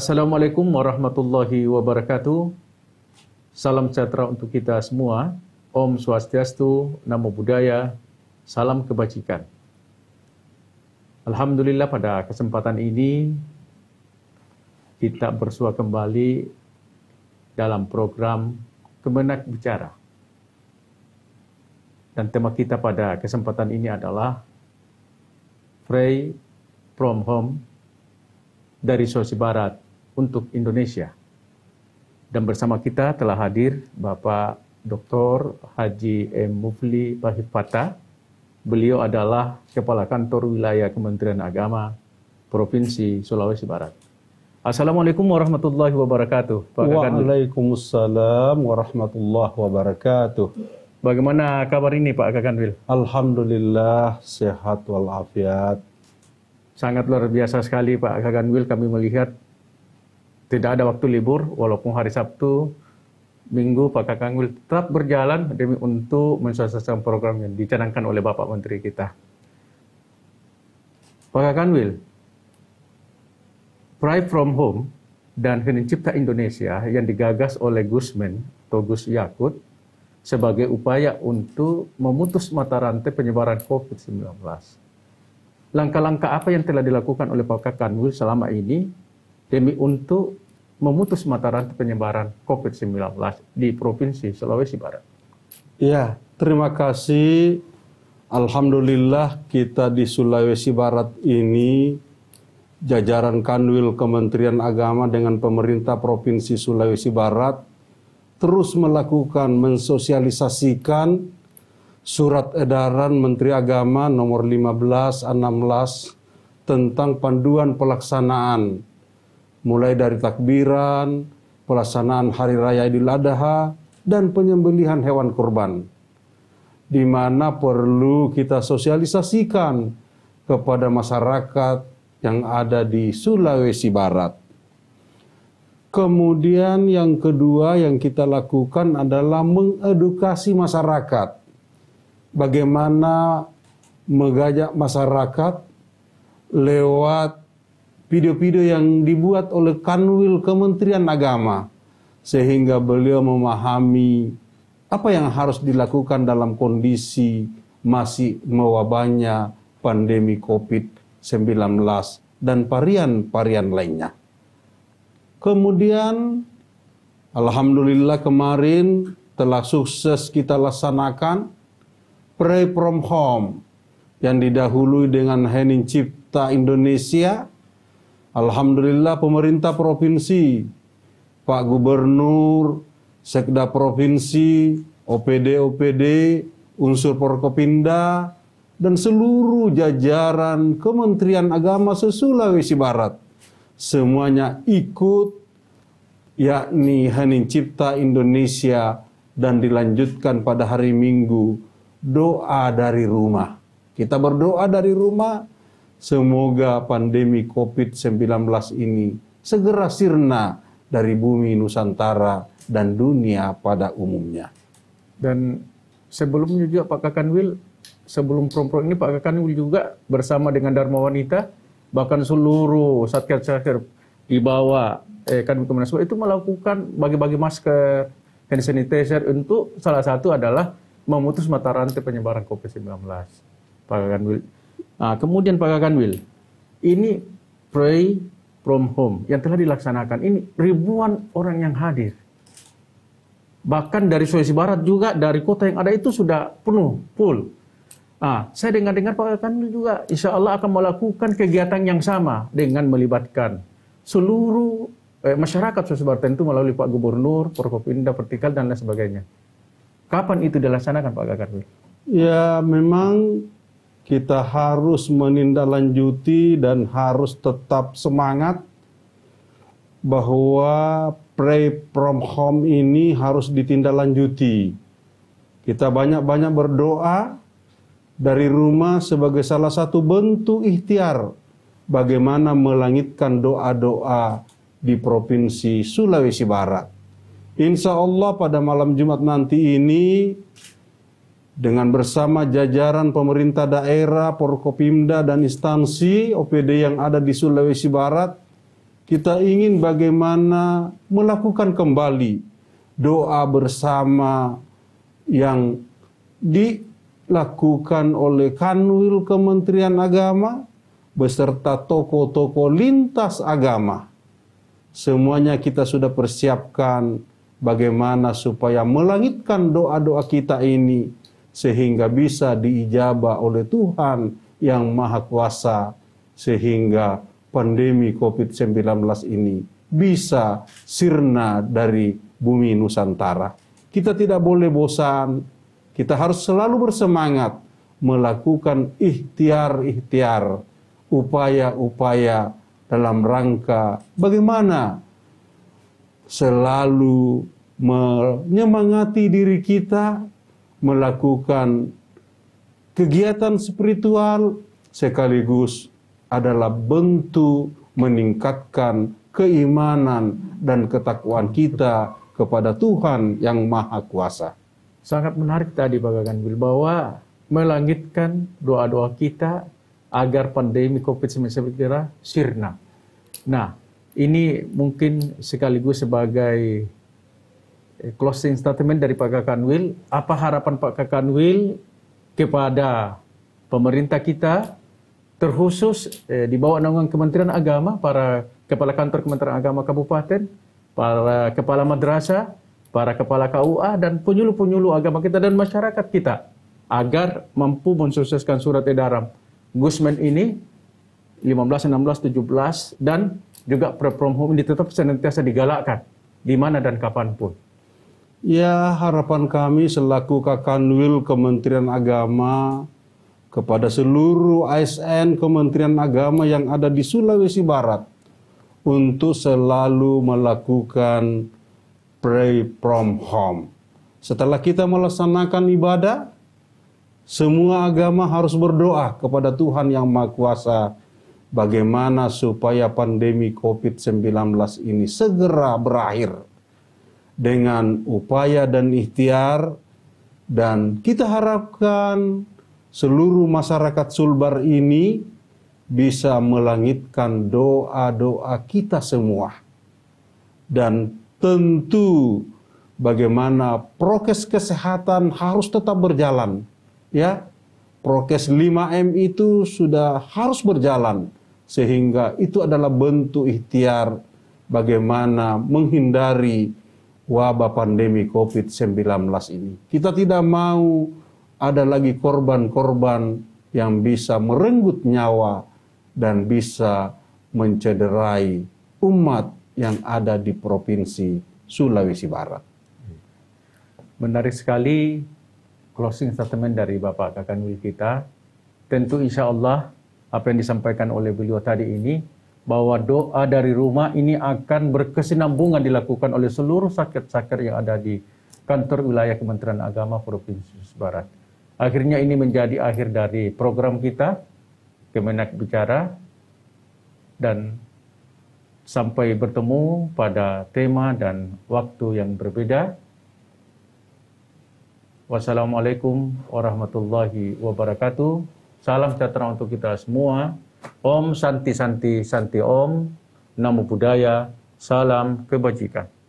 Assalamualaikum warahmatullahi wabarakatuh. Salam sejahtera untuk kita semua. Om Swastiastu, Namo Buddhaya, Salam Kebajikan. Alhamdulillah pada kesempatan ini kita bersua kembali dalam program Kemenak Bicara. Dan tema kita pada kesempatan ini adalah Pray from Home dari Sulawesi Barat untuk Indonesia. Dan bersama kita telah hadir Bapak Dr. Haji M. Mufli Bahifata. Beliau adalah Kepala Kantor Wilayah Kementerian Agama Provinsi Sulawesi Barat. Assalamualaikum warahmatullahi wabarakatuh. Waalaikumsalam warahmatullahi wabarakatuh. Bagaimana kabar ini Pak Kaganwil? Alhamdulillah sehat walafiat. Sangat luar biasa sekali Pak Kaganwil kami melihat tidak ada waktu libur walaupun hari Sabtu Minggu Pak Kakang Wil tetap berjalan demi untuk mensukseskan program yang dicanangkan oleh Bapak Menteri kita. Pak Kakang Wil, Pride from Home dan Hening Cipta Indonesia yang digagas oleh Gusmen atau Gus Yakut sebagai upaya untuk memutus mata rantai penyebaran COVID-19. Langkah-langkah apa yang telah dilakukan oleh Pak Kakang selama ini demi untuk memutus mata rantai penyebaran COVID-19 di Provinsi Sulawesi Barat. Iya, terima kasih. Alhamdulillah kita di Sulawesi Barat ini jajaran Kanwil Kementerian Agama dengan pemerintah Provinsi Sulawesi Barat terus melakukan mensosialisasikan surat edaran Menteri Agama nomor 15 16 tentang panduan pelaksanaan mulai dari takbiran, pelaksanaan hari raya Idul Adha, dan penyembelihan hewan kurban, di mana perlu kita sosialisasikan kepada masyarakat yang ada di Sulawesi Barat. Kemudian yang kedua yang kita lakukan adalah mengedukasi masyarakat. Bagaimana mengajak masyarakat lewat video-video yang dibuat oleh Kanwil Kementerian Agama sehingga beliau memahami apa yang harus dilakukan dalam kondisi masih mewabahnya pandemi COVID-19 dan varian-varian lainnya. Kemudian alhamdulillah kemarin telah sukses kita laksanakan pray from home yang didahului dengan Henin Cipta Indonesia Alhamdulillah pemerintah provinsi, Pak Gubernur, Sekda Provinsi, OPD OPD, unsur Porkopinda dan seluruh jajaran Kementerian Agama sulawesi Barat semuanya ikut yakni Hening Cipta Indonesia dan dilanjutkan pada hari Minggu doa dari rumah. Kita berdoa dari rumah Semoga pandemi COVID-19 ini segera sirna dari bumi Nusantara dan dunia pada umumnya. Dan sebelumnya juga Pak Kakanwil, sebelum prompro ini Pak Kakanwil juga bersama dengan Dharma Wanita, bahkan seluruh satker-satker di bawah eh, kan itu melakukan bagi-bagi masker, hand sanitizer untuk salah satu adalah memutus mata rantai penyebaran COVID-19. Pak Kakanwil, Nah, kemudian Pak Kanwil, ini pray from home yang telah dilaksanakan. Ini ribuan orang yang hadir. Bahkan dari Sulawesi Barat juga, dari kota yang ada itu sudah penuh, full. Nah, saya dengar-dengar Pak Kanwil juga, insya Allah akan melakukan kegiatan yang sama dengan melibatkan seluruh eh, masyarakat Sulawesi Barat tentu melalui Pak Gubernur, Prokopinda, Pertikal, dan lain sebagainya. Kapan itu dilaksanakan Pak Kanwil? Ya, memang kita harus menindaklanjuti dan harus tetap semangat bahwa pray from home ini harus ditindaklanjuti. Kita banyak-banyak berdoa dari rumah sebagai salah satu bentuk ikhtiar bagaimana melangitkan doa-doa di Provinsi Sulawesi Barat. Insya Allah pada malam Jumat nanti ini dengan bersama jajaran pemerintah daerah, Porkopimda dan instansi OPD yang ada di Sulawesi Barat, kita ingin bagaimana melakukan kembali doa bersama yang dilakukan oleh Kanwil Kementerian Agama beserta toko-toko lintas agama. Semuanya kita sudah persiapkan bagaimana supaya melangitkan doa-doa kita ini sehingga bisa diijabah oleh Tuhan yang Maha Kuasa sehingga pandemi COVID-19 ini bisa sirna dari bumi Nusantara. Kita tidak boleh bosan, kita harus selalu bersemangat melakukan ikhtiar-ikhtiar, upaya-upaya dalam rangka bagaimana selalu menyemangati diri kita melakukan kegiatan spiritual sekaligus adalah bentuk meningkatkan keimanan dan ketakwaan kita kepada Tuhan yang Maha Kuasa. Sangat menarik tadi Pak Ganbil bahwa melangitkan doa-doa kita agar pandemi COVID-19 sirna. Nah, ini mungkin sekaligus sebagai closing statement dari Pak Kakanwil, apa harapan Pak Kakanwil kepada pemerintah kita terkhusus eh, di bawah naungan Kementerian Agama, para kepala kantor Kementerian Agama Kabupaten, para kepala madrasah, para kepala KUA dan penyuluh-penyuluh agama kita dan masyarakat kita agar mampu mensukseskan surat edaran Gusmen ini 15, 16, 17 dan juga pre-prom home ditetap senantiasa digalakkan di mana dan kapanpun. Ya, harapan kami selaku Kakanwil Kementerian Agama kepada seluruh ASN Kementerian Agama yang ada di Sulawesi Barat untuk selalu melakukan pray from home. Setelah kita melaksanakan ibadah, semua agama harus berdoa kepada Tuhan yang Maha Kuasa bagaimana supaya pandemi COVID-19 ini segera berakhir dengan upaya dan ikhtiar dan kita harapkan seluruh masyarakat Sulbar ini bisa melangitkan doa-doa kita semua. Dan tentu bagaimana prokes kesehatan harus tetap berjalan. Ya, prokes 5M itu sudah harus berjalan. Sehingga itu adalah bentuk ikhtiar bagaimana menghindari wabah pandemi COVID-19 ini. Kita tidak mau ada lagi korban-korban yang bisa merenggut nyawa dan bisa mencederai umat yang ada di provinsi Sulawesi Barat. Menarik sekali closing statement dari Bapak Kakan Wil kita. Tentu insya Allah apa yang disampaikan oleh beliau tadi ini bahwa doa dari rumah ini akan berkesinambungan dilakukan oleh seluruh sakit-sakit yang ada di kantor wilayah Kementerian Agama Provinsi Barat. Akhirnya ini menjadi akhir dari program kita, Kemenak Bicara, dan sampai bertemu pada tema dan waktu yang berbeda. Wassalamualaikum warahmatullahi wabarakatuh. Salam sejahtera untuk kita semua. Om Santi Santi Santi Om, Namo Buddhaya, salam kebajikan.